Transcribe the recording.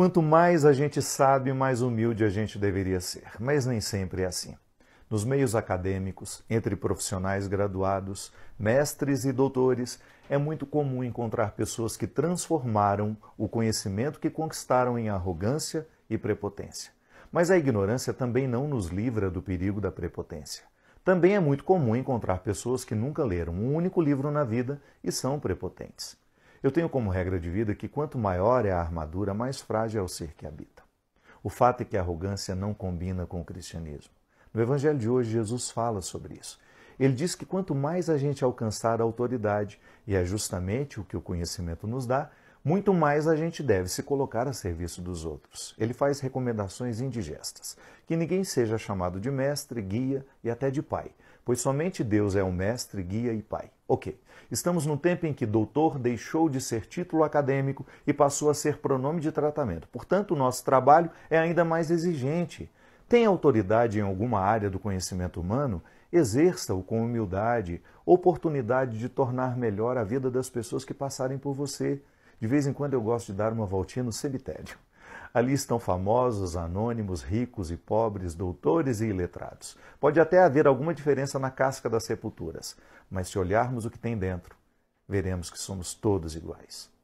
Quanto mais a gente sabe, mais humilde a gente deveria ser, mas nem sempre é assim. Nos meios acadêmicos, entre profissionais graduados, mestres e doutores, é muito comum encontrar pessoas que transformaram o conhecimento que conquistaram em arrogância e prepotência. Mas a ignorância também não nos livra do perigo da prepotência. Também é muito comum encontrar pessoas que nunca leram um único livro na vida e são prepotentes. Eu tenho como regra de vida que quanto maior é a armadura, mais frágil é o ser que habita. O fato é que a arrogância não combina com o cristianismo. No Evangelho de hoje, Jesus fala sobre isso. Ele diz que quanto mais a gente alcançar a autoridade, e é justamente o que o conhecimento nos dá, muito mais a gente deve se colocar a serviço dos outros. Ele faz recomendações indigestas: que ninguém seja chamado de mestre, guia e até de pai, pois somente Deus é o mestre, guia e pai. Ok, estamos num tempo em que doutor deixou de ser título acadêmico e passou a ser pronome de tratamento, portanto, o nosso trabalho é ainda mais exigente. Tem autoridade em alguma área do conhecimento humano? Exerça-o com humildade, oportunidade de tornar melhor a vida das pessoas que passarem por você. De vez em quando eu gosto de dar uma voltinha no cemitério. Ali estão famosos, anônimos, ricos e pobres, doutores e iletrados. Pode até haver alguma diferença na casca das sepulturas, mas se olharmos o que tem dentro, veremos que somos todos iguais.